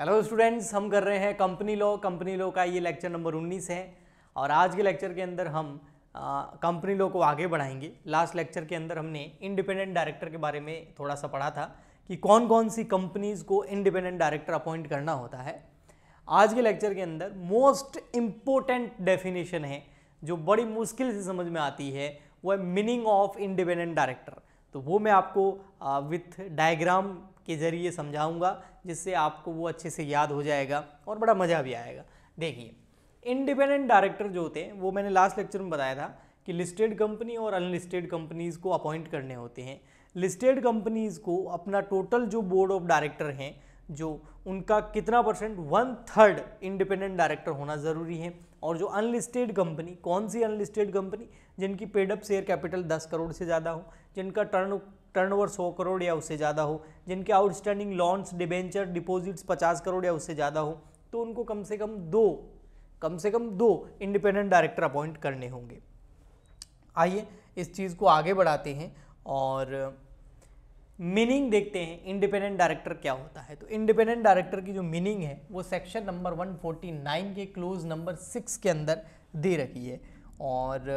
hello students हम कर रहे हैं कंपनी लॉ कंपनी लॉ का ये लेक्चर नंबर 19 है और आज के लेक्चर के अंदर हम कंपनी लॉ को आगे बढ़ाएंगे लास्ट लेक्चर के अंदर हमने इंडिपेंडेंट डायरेक्टर के बारे में थोड़ा सा पढ़ा था कि कौन कौन सी कंपनीज़ को इंडिपेंडेंट डायरेक्टर अपॉइंट करना होता है आज के लेक्चर के अंदर मोस्ट इम्पोर्टेंट डेफिनेशन है जो बड़ी मुश्किल से समझ में आती है वो है मीनिंग ऑफ इंडिपेंडेंट डायरेक्टर तो वो मैं आपको विथ डायग्राम के ज़रिए समझाऊंगा जिससे आपको वो अच्छे से याद हो जाएगा और बड़ा मज़ा भी आएगा देखिए इंडिपेंडेंट डायरेक्टर जो होते हैं वो मैंने लास्ट लेक्चर में बताया था कि लिस्टेड कंपनी और अनलिस्टेड कंपनीज़ को अपॉइंट करने होते हैं लिस्टेड कंपनीज़ को अपना टोटल जो बोर्ड ऑफ डायरेक्टर हैं जो उनका कितना percent one third independent director होना ज़रूरी है और जो अनलिस्टेड कंपनी कौन सी अनलिस्टेड कंपनी जिनकी पेडअप शेयर कैपिटल 10 करोड़ से ज़्यादा हो जिनका टर्न टर्नओवर 100 करोड़ या उससे ज़्यादा हो जिनके outstanding loans debenture deposits 50 crore या उससे ज़्यादा हो तो उनको कम से कम दो कम से कम दो इंडिपेंडेंट डायरेक्टर अपॉइंट करने होंगे आइए इस चीज़ को आगे बढ़ाते हैं और मीनिंग देखते हैं इंडिपेंडेंट डायरेक्टर क्या होता है तो इंडिपेंडेंट डायरेक्टर की जो मीनिंग है वो सेक्शन नंबर 149 के क्लोज नंबर सिक्स के अंदर दे रखी है और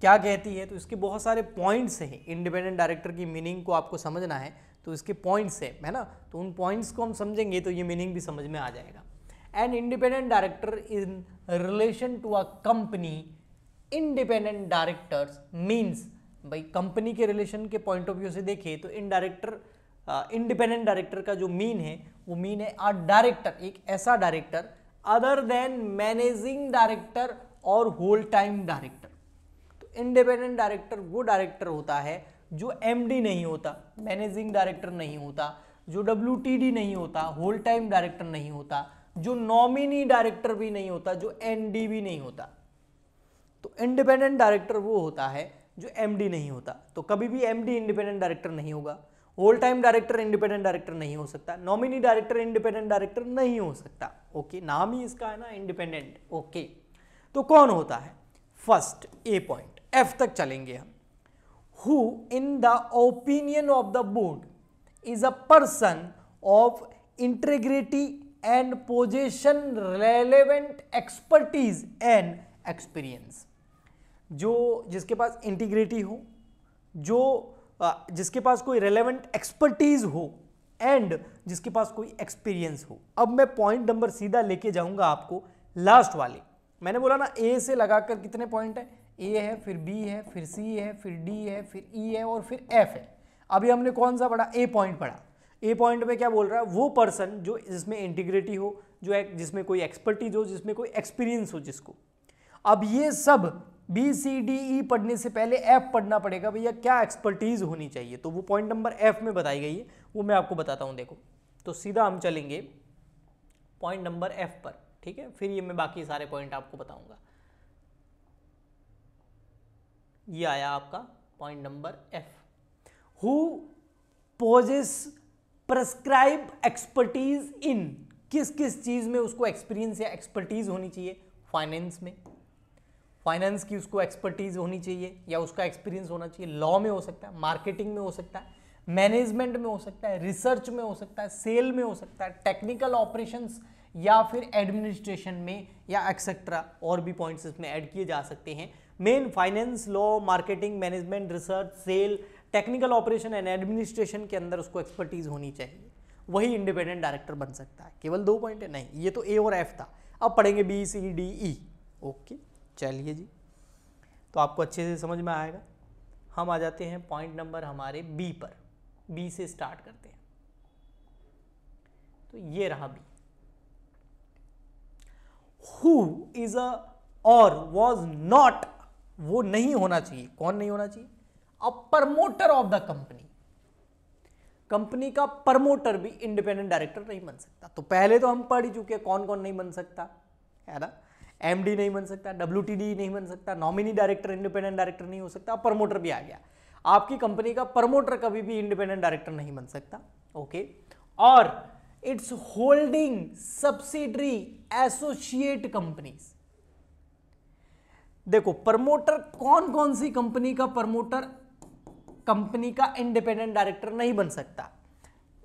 क्या कहती है तो इसके बहुत सारे पॉइंट्स हैं इंडिपेंडेंट डायरेक्टर की मीनिंग को आपको समझना है तो इसके पॉइंट्स हैं है ना तो उन पॉइंट्स को हम समझेंगे तो ये मीनिंग भी समझ में आ जाएगा an independent director in relation to a company independent directors means भाई कंपनी के रिलेशन के पॉइंट ऑफ व्यू से देखें तो इन डायरेक्टर इंडिपेंडेंट डायरेक्टर का जो मीन है वो मीन है आ डायरेक्टर एक ऐसा director other than managing director और whole time director independent director वो डायरेक्टर होता है जो एमडी नहीं होता मैनेजिंग डायरेक्टर नहीं होता जो डब्ल्यू नहीं होता होल टाइम डायरेक्टर नहीं होता जो नॉमिनी डायरेक्टर भी नहीं होता जो एनडी भी नहीं होता तो इंडिपेंडेंट डायरेक्टर वो होता है जो एमडी नहीं होता तो कभी भी एमडी इंडिपेंडेंट डायरेक्टर नहीं होगा whole time director independent director नहीं हो सकता नॉमिनी डायरेक्टर इंडिपेंडेंट डायरेक्टर नहीं हो सकता ओके नाम ही इसका है ना इंडिपेंडेंट ओके तो कौन होता है फर्स्ट ए पॉइंट एफ तक चलेंगे हम who in the opinion of the board is a person of integrity and position relevant expertise and experience जो जिसके पास इंटीग्रिटी हो जो जिसके पास कोई रेलेवेंट एक्सपर्टीज हो एंड जिसके पास कोई एक्सपीरियंस हो अब मैं पॉइंट नंबर सीधा लेके जाऊंगा आपको लास्ट वाले मैंने बोला ना ए से लगाकर कितने पॉइंट है ए है फिर बी है फिर सी है फिर डी है फिर ई e है और फिर एफ है अभी हमने कौन सा पढ़ा ए पॉइंट पढ़ा ए पॉइंट में क्या बोल रहा है वो पर्सन जो जिसमें इंटीग्रिटी हो जो एक जिसमें कोई एक्सपर्टीज हो जिसमें कोई एक्सपीरियंस हो जिसको अब ये सब बी सी डी ई पढ़ने से पहले एफ पढ़ना पड़ेगा भैया क्या एक्सपर्टीज़ होनी चाहिए तो वो पॉइंट नंबर एफ में बताई गई है वो मैं आपको बताता हूँ देखो तो सीधा हम चलेंगे पॉइंट नंबर एफ पर ठीक है फिर ये मैं बाकी सारे पॉइंट आपको बताऊँगा ये आया आपका point number F who possesses prescribed expertise in किस किस चीज़ में उसको एक्सपीरियंस या एक्सपर्टीज होनी चाहिए फाइनेंस में फाइनेंस की उसको एक्सपर्टीज होनी चाहिए या उसका एक्सपीरियंस होना चाहिए लॉ में हो सकता है मार्केटिंग में हो सकता है मैनेजमेंट में हो सकता है रिसर्च में हो सकता है सेल में हो सकता है टेक्निकल ऑपरेशंस या फिर एडमिनिस्ट्रेशन में या एक्सेट्रा और भी पॉइंट्स इसमें ऐड किए जा सकते हैं main finance law marketing management research sale technical operation and administration के अंदर उसको एक्सपर्टीज होनी चाहिए वही इंडिपेंडेंट डायरेक्टर बन सकता है केवल दो पॉइंट है नहीं ये तो ए और एफ था अब पढ़ेंगे B C D E okay चलिए जी तो आपको अच्छे से समझ में आएगा हम आ जाते हैं पॉइंट नंबर हमारे बी पर बी से स्टार्ट करते हैं तो ये रहा बी हु इज अ और वॉज नॉट वो नहीं होना चाहिए कौन नहीं होना चाहिए a promoter of the company company का प्रमोटर भी इंडिपेंडेंट डायरेक्टर नहीं बन सकता तो पहले तो हम पढ़ ही चुके हैं कौन कौन नहीं बन सकता है ना एमडी नहीं बन सकता डब्ल्यू नहीं बन सकता नॉमिनी डायरेक्टर इंडिपेंडेंट डायरेक्टर नहीं हो सकता प्रमोटर भी आ गया आपकी कंपनी का प्रमोटर कभी भी इंडिपेंडेंट डायरेक्टर नहीं बन सकता ओके और its holding subsidiary associate companies देखो प्रमोटर कौन कौन सी कंपनी का प्रमोटर कंपनी का इंडिपेंडेंट डायरेक्टर नहीं बन सकता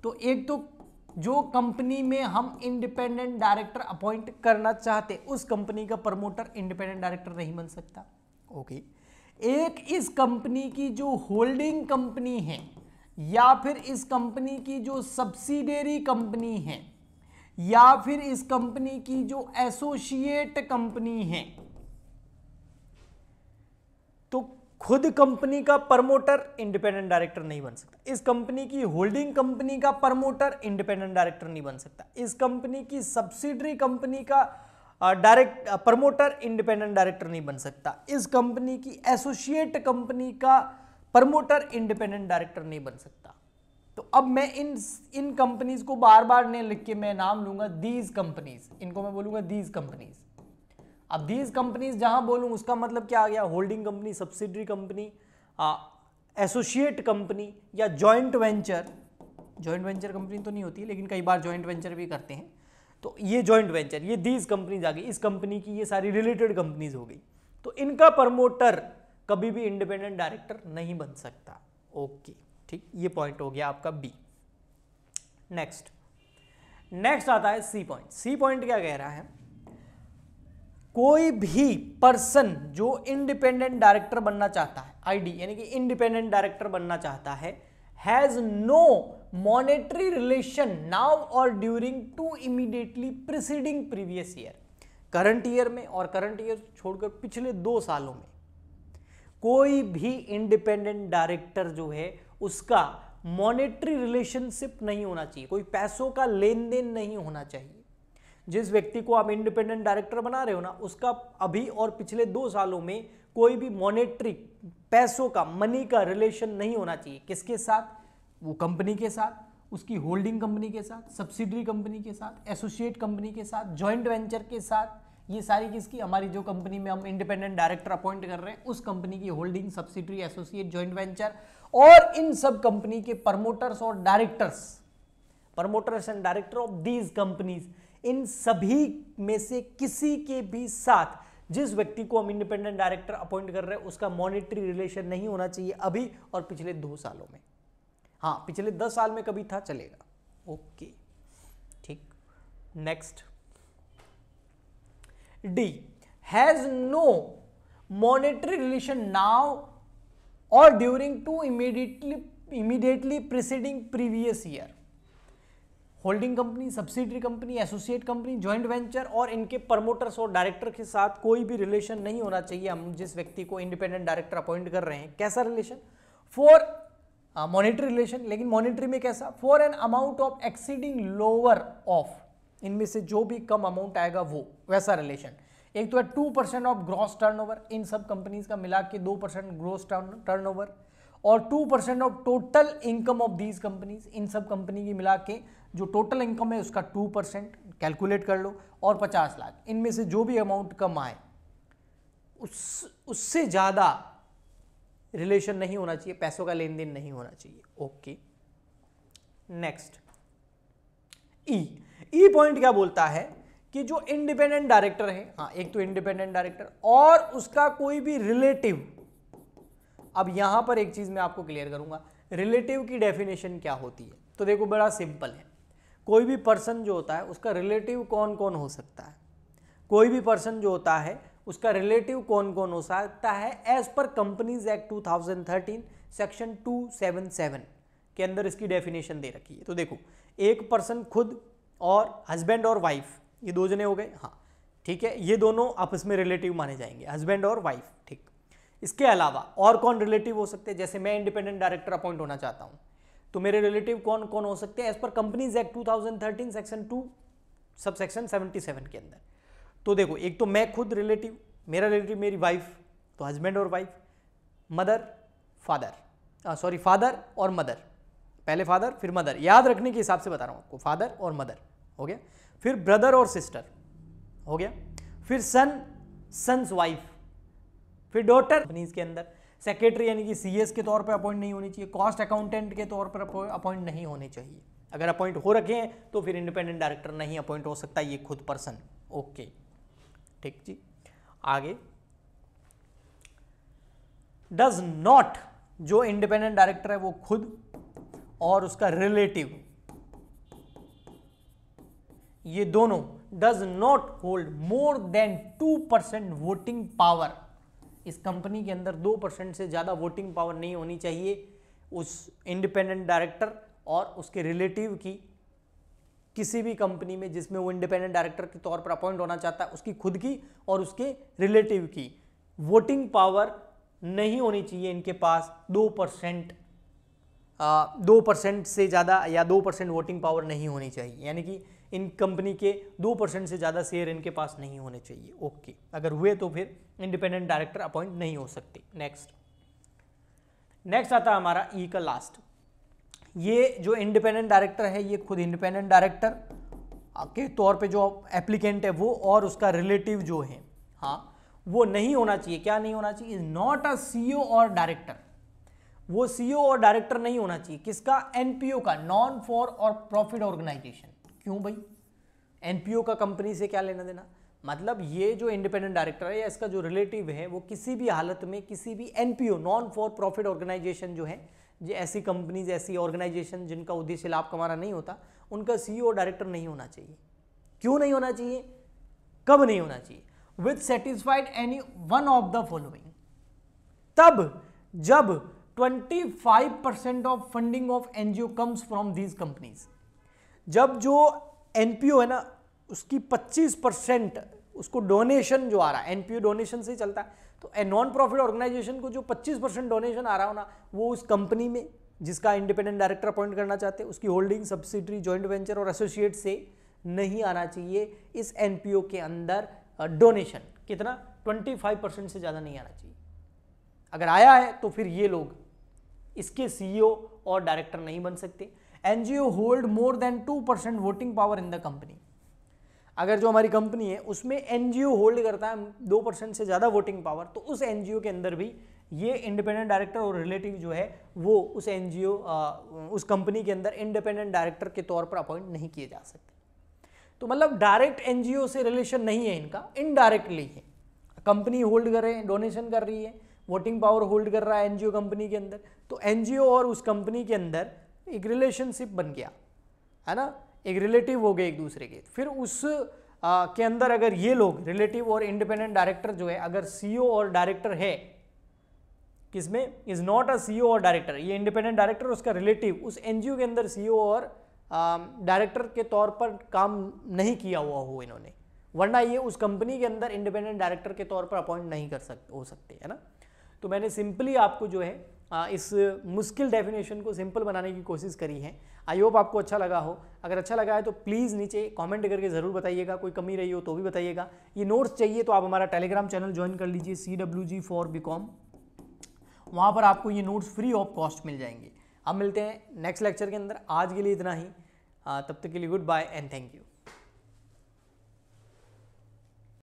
तो एक तो जो कंपनी में हम इंडिपेंडेंट डायरेक्टर अपॉइंट करना चाहते उस कंपनी का प्रमोटर इंडिपेंडेंट डायरेक्टर नहीं बन सकता ओके एक इस कंपनी की जो होल्डिंग कंपनी है या फिर इस कंपनी की जो सब्सिडरी कंपनी है या फिर इस कंपनी की जो एसोसिएट कंपनी है खुद कंपनी का प्रमोटर इंडिपेंडेंट डायरेक्टर नहीं बन सकता इस कंपनी की होल्डिंग कंपनी का प्रमोटर इंडिपेंडेंट डायरेक्टर नहीं बन सकता इस कंपनी की सब्सिडरी कंपनी का डायरेक्ट प्रमोटर इंडिपेंडेंट डायरेक्टर नहीं बन सकता इस कंपनी की एसोसिएट कंपनी का प्रमोटर इंडिपेंडेंट डायरेक्टर नहीं बन सकता तो अब मैं इन इन कंपनीज को बार बार नहीं लिख के मैं नाम लूंगा दीज कंपनीज इनको मैं बोलूंगा दीज कंपनीज अब दीज कंपनीज जहां बोलूँ उसका मतलब क्या आ गया holding company subsidiary company associate company या joint venture joint venture company तो नहीं होती लेकिन कई बार जॉइंट वेंचर भी करते हैं तो ये जॉइंट वेंचर ये दीज कंपनीज आ गई इस कंपनी की ये सारी रिलेटेड कंपनीज हो गई तो इनका प्रमोटर कभी भी इंडिपेंडेंट डायरेक्टर नहीं बन सकता ओके ठीक ये पॉइंट हो गया आपका बी नेक्स्ट नेक्स्ट आता है सी पॉइंट सी पॉइंट क्या कह रहा है कोई भी पर्सन जो इंडिपेंडेंट डायरेक्टर बनना चाहता है आईडी यानी कि इंडिपेंडेंट डायरेक्टर बनना चाहता है has no monetary relation now और during two immediately preceding previous year current year में और करंट ईयर छोड़कर पिछले दो सालों में कोई भी इंडिपेंडेंट डायरेक्टर जो है उसका मॉनेटरी रिलेशनशिप नहीं होना चाहिए कोई पैसों का लेन देन नहीं होना चाहिए जिस व्यक्ति को आप इंडिपेंडेंट डायरेक्टर बना रहे हो ना उसका अभी और पिछले दो सालों में कोई भी मॉनेटरी पैसों का मनी का रिलेशन नहीं होना चाहिए किसके साथ वो कंपनी के साथ उसकी होल्डिंग कंपनी के साथ सब्सिडरी कंपनी के साथ एसोसिएट कंपनी के साथ जॉइंट वेंचर के साथ ये सारी किसकी हमारी जो कंपनी में हम इंडिपेंडेंट डायरेक्टर अपॉइंट कर रहे हैं उस कंपनी की holding subsidiary associate joint venture और इन सब कंपनी के प्रमोटर्स और directors promoters and director of these companies इन सभी में से किसी के भी साथ जिस व्यक्ति को हम इंडिपेंडेंट डायरेक्टर अपॉइंट कर रहे हैं उसका मॉनिटरी रिलेशन नहीं होना चाहिए अभी और पिछले दो सालों में हाँ पिछले दस साल में कभी था चलेगा ओके ठीक next D has no monetary relation now और during two immediately immediately preceding previous year holding company subsidiary company associate company joint venture और इनके प्रमोटर्स और डायरेक्टर के साथ कोई भी रिलेशन नहीं होना चाहिए हम जिस व्यक्ति को इंडिपेंडेंट डायरेक्टर अपॉइंट कर रहे हैं कैसा रिलेशन फॉर मॉनिटरी रिलेशन लेकिन मॉनिटरी में कैसा for an amount of exceeding lower of इनमें से जो भी कम अमाउंट आएगा वो वैसा रिलेशन एक तो है two percent of gross turnover इन सब कंपनीज का मिला के दो परसेंट ग्रॉस टर्नओवर और two percent of total income of these companies इन सब कंपनी की मिला के जो टोटल इनकम है उसका टू परसेंट कैलकुलेट कर लो और पचास लाख इनमें से जो भी अमाउंट कम आए उस उससे ज़्यादा रिलेशन नहीं होना चाहिए पैसों का लेन देन नहीं होना चाहिए okay next E E point क्या बोलता है कि जो इंडिपेंडेंट डायरेक्टर है हाँ एक तो इंडिपेंडेंट डायरेक्टर और उसका कोई भी रिलेटिव अब यहां पर एक चीज मैं आपको क्लियर करूंगा रिलेटिव की डेफिनेशन क्या होती है तो देखो बड़ा सिंपल है कोई भी पर्सन जो होता है उसका रिलेटिव कौन कौन हो सकता है कोई भी पर्सन जो होता है उसका रिलेटिव कौन कौन हो सकता है as per companies act 2013 section 277 के अंदर इसकी डेफिनेशन दे रखी है तो देखो एक पर्सन खुद और हस्बैंड और वाइफ ये दो जने हो गए हाँ ठीक है ये दोनों आपस में रिलेटिव माने जाएंगे हस्बैंड और वाइफ ठीक इसके अलावा और कौन रिलेटिव हो सकते हैं जैसे मैं इंडिपेंडेंट डायरेक्टर अपॉइंट होना चाहता हूँ तो मेरे रिलेटिव कौन कौन हो सकते हैं as per companies act 2013 section two sub section seventy के अंदर तो देखो एक तो मैं खुद रिलेटिव मेरा रिलेटिव मेरी वाइफ तो हस्बैंड और wife mother father sorry father और मदर पहले फादर फिर मदर याद रखने के हिसाब से बता रहा हूँ आपको फादर और मदर हो गया फिर ब्रदर और सिस्टर हो गया फिर सन सन्स वाइफ फिर डॉटर कंपनीज के अंदर सेक्रेटरी यानी कि सीएस के तौर पर अपॉइंट नहीं होनी चाहिए कॉस्ट अकाउंटेंट के तौर पर अपॉइंट नहीं होने चाहिए अगर अपॉइंट हो रखे हैं तो फिर इंडिपेंडेंट डायरेक्टर नहीं अपॉइंट हो सकता ये खुद पर्सन ओके ठीक जी आगे डज नॉट जो इंडिपेंडेंट डायरेक्टर है वो खुद और उसका रिलेटिव ये दोनों does not hold more than two percent voting power इस कंपनी के अंदर दो परसेंट से ज़्यादा वोटिंग पावर नहीं होनी चाहिए उस इंडिपेंडेंट डायरेक्टर और उसके रिलेटिव की किसी भी कंपनी में जिसमें वो इंडिपेंडेंट डायरेक्टर के तौर पर अपॉइंट होना चाहता है उसकी खुद की और उसके रिलेटिव की वोटिंग पावर नहीं होनी चाहिए इनके पास दो परसेंट दो परसेंट से ज़्यादा या दो परसेंट वोटिंग पावर नहीं होनी चाहिए यानी कि इन कंपनी के दो परसेंट से ज़्यादा शेयर इनके पास नहीं होने चाहिए ओके अगर हुए तो फिर इंडिपेंडेंट डायरेक्टर अपॉइंट नहीं हो सकते नेक्स्ट नेक्स्ट आता है हमारा ई e का लास्ट ये जो इंडिपेंडेंट डायरेक्टर है ये खुद इंडिपेंडेंट डायरेक्टर के तौर पे जो एप्लीकेंट है वो और उसका रिलेटिव जो है हाँ वो नहीं होना चाहिए क्या नहीं होना चाहिए इज नॉट अ सी और डायरेक्टर वो सीईओ और डायरेक्टर नहीं होना चाहिए किसका एनपीओ का नॉन फॉर और प्रॉफिट ऑर्गेनाइजेशन क्यों भाई एनपीओ का कंपनी से क्या लेना देना मतलब ये जो इंडिपेंडेंट डायरेक्टर है या इसका जो रिलेटिव है वो किसी भी हालत में किसी भी NPO non for profit organisation जो है जो ऐसी कंपनीज ऐसी ऑर्गेनाइजेशन जिनका उद्देश्य लाभ कमाना नहीं होता उनका सीईओ डायरेक्टर e नहीं होना चाहिए क्यों नहीं होना चाहिए कब नहीं होना चाहिए with satisfied any one of the following तब जब 25% of funding of NGO comes from these companies जब जो एनपीओ है ना उसकी 25 परसेंट उसको डोनेशन जो आ रहा है एनपीओ डोनेशन से ही चलता है तो ए नॉन प्रॉफिट ऑर्गेनाइजेशन को जो 25 परसेंट डोनेशन आ रहा हो ना वो उस कंपनी में जिसका इंडिपेंडेंट डायरेक्टर अपॉइंट करना चाहते हैं उसकी होल्डिंग सब्सिडरी जॉइंट वेंचर और एसोसिएट से नहीं आना चाहिए इस एनपीओ के अंदर डोनेशन कितना ट्वेंटी परसेंट से ज़्यादा नहीं आना चाहिए अगर आया है तो फिर ये लोग इसके सीईओ e और डायरेक्टर नहीं बन सकते NGO hold more than two percent voting power in the company अगर जो हमारी कंपनी है उसमें एनजीओ होल्ड करता है दो परसेंट से ज़्यादा वोटिंग पावर तो उस एनजीओ के अंदर भी ये इंडिपेंडेंट डायरेक्टर और रिलेटिव जो है वो उस एनजीओ उस कंपनी के अंदर इंडिपेंडेंट डायरेक्टर के तौर पर अपॉइंट नहीं किए जा सकते तो मतलब डायरेक्ट एनजीओ से रिलेशन नहीं है इनका इनडायरेक्टली है कंपनी होल्ड कर रहे हैं डोनेशन कर रही है वोटिंग पावर होल्ड कर रहा है एनजीओ कंपनी के अंदर तो एनजीओ और उस कंपनी के अंदर एक रिलेशनशिप बन गया है ना एक रिलेटिव हो गए एक दूसरे के फिर उस आ, के अंदर अगर ये लोग रिलेटिव और इंडिपेंडेंट डायरेक्टर जो है अगर सीईओ e और डायरेक्टर है किसमें इज नॉट अ सीईओ और डायरेक्टर ये इंडिपेंडेंट डायरेक्टर उसका रिलेटिव उस एनजीओ के अंदर सीईओ e और डायरेक्टर के तौर पर काम नहीं किया हुआ हो इन्होंने वरना ये उस कंपनी के अंदर इंडिपेंडेंट डायरेक्टर के तौर पर अपॉइंट नहीं कर सकते हो सकते है ना तो मैंने सिंपली आपको जो है इस मुश्किल डेफिनेशन को सिंपल बनाने की कोशिश करी है आई होप आपको अच्छा लगा हो अगर अच्छा लगा है तो प्लीज़ नीचे कमेंट करके ज़रूर बताइएगा कोई कमी रही हो तो भी बताइएगा ये नोट्स चाहिए तो आप हमारा टेलीग्राम चैनल ज्वाइन कर लीजिए C W G for B Com वहाँ पर आपको ये नोट्स फ्री ऑफ कॉस्ट मिल जाएंगे हम मिलते हैं नेक्स्ट लेक्चर के अंदर आज के लिए इतना ही तब तक के लिए good bye and thank you